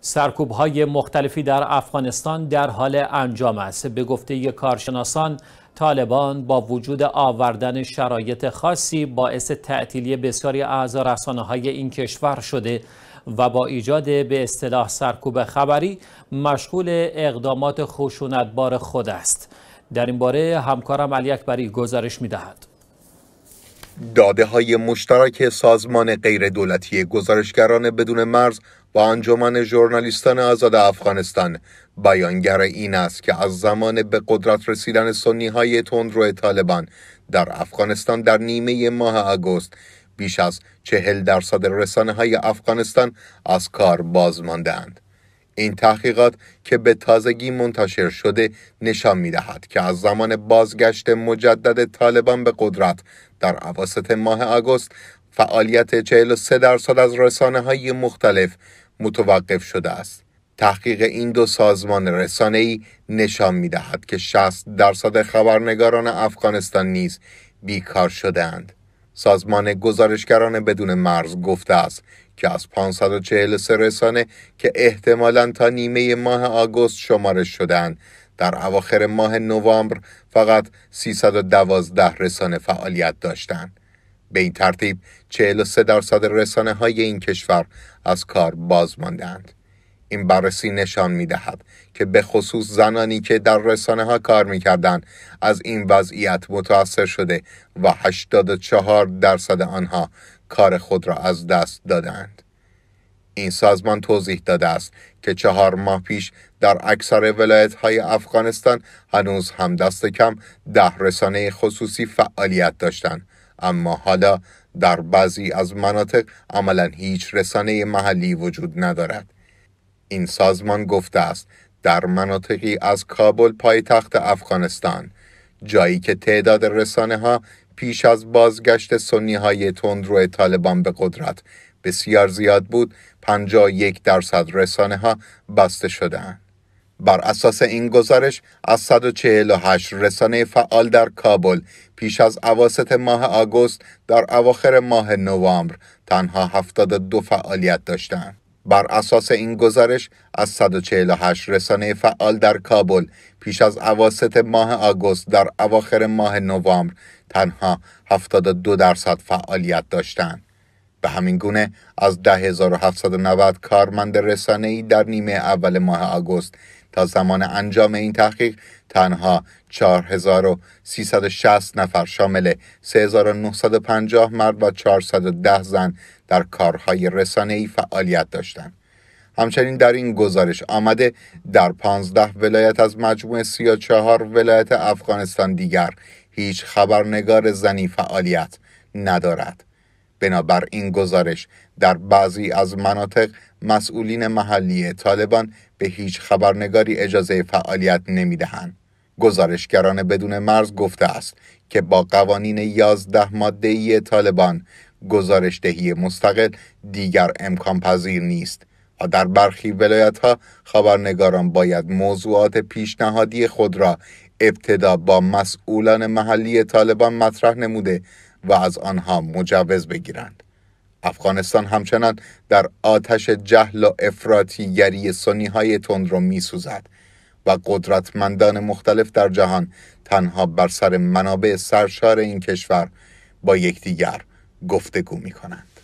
سرکوب های مختلفی در افغانستان در حال انجام است به گفته کارشناسان طالبان با وجود آوردن شرایط خاصی باعث تعطیلی بسیاری از رسانه های این کشور شده و با ایجاد به اصطلاح سرکوب خبری مشغول اقدامات خشونتبار خود است در این باره همکارم علی اکبری گزارش دهد داده های مشترک سازمان غیر دولتی گزارشگران بدون مرز و انجمن ژورنالیستان آزاد افغانستان بیانگر این است که از زمان به قدرت رسیدن سنی های تندرو طالبان در افغانستان در نیمه ماه آگوست بیش از چهل درصد رسانه های افغانستان از کار باز این تحقیقات که به تازگی منتشر شده نشان می دهد که از زمان بازگشت مجدد طالبان به قدرت در عواسط ماه آگوست فعالیت 43 درصد از رسانه های مختلف متوقف شده است. تحقیق این دو سازمان رسانه ای نشان می دهد که 60 درصد خبرنگاران افغانستان نیز بیکار شدهاند. سازمان گزارشگران بدون مرز گفته است که از 543 رسانه که احتمالا تا نیمه ماه آگوست شمارش شدند در اواخر ماه نوامبر فقط 312 رسانه فعالیت داشتند. به این ترتیب 43 درصد رسانه های این کشور از کار باز ماندند. این بررسی نشان می دهد که به خصوص زنانی که در رسانه ها کار می کردن از این وضعیت متاثر شده و 84 درصد آنها کار خود را از دست دادند. این سازمان توضیح داده است که چهار ماه پیش در اکثر ولایت های افغانستان هنوز هم دست کم ده رسانه خصوصی فعالیت داشتند اما حالا در بعضی از مناطق عملا هیچ رسانه محلی وجود ندارد این سازمان گفته است در مناطقی از کابل پایتخت افغانستان جایی که تعداد رسانه ها پیش از بازگشت سنی های تندرو طالبان به قدرت بسیار زیاد بود 51 درصد رسانه ها بسته شدند. بر اساس این گزارش از 148 رسانه فعال در کابل پیش از اواسط ماه آگوست در اواخر ماه نوامبر تنها 72 فعالیت داشتند. بر اساس این گزارش از 148 رسانه فعال در کابل پیش از اواسط ماه آگوست در اواخر ماه نوامبر تنها 72 درصد فعالیت داشتند. به همین گونه از 10790 کارمند رسانه در نیمه اول ماه آگوست تا زمان انجام این تحقیق تنها 4360 نفر شامل 3950 مرد و 410 زن در کارهای رسانه‌ای فعالیت داشتند. همچنین در این گزارش آمده در 15 ولایت از مجموع 34 ولایت افغانستان دیگر هیچ خبرنگار زنی فعالیت ندارد. بنابر این گزارش در بعضی از مناطق مسئولین محلی طالبان به هیچ خبرنگاری اجازه فعالیت نمیدهند. گزارشگران بدون مرز گفته است که با قوانین 11 ماده ای طالبان گزارش دهی مستقل دیگر امکان پذیر نیست و در برخی ولایت ها خبرنگاران باید موضوعات پیشنهادی خود را ابتدا با مسئولان محلی طالبان مطرح نموده و از آنها مجوز بگیرند افغانستان همچنان در آتش جهل و افراطیگری سنی های تند رو می سوزد و قدرتمندان مختلف در جهان تنها بر سر منابع سرشار این کشور با یکدیگر گفتگو می کنند.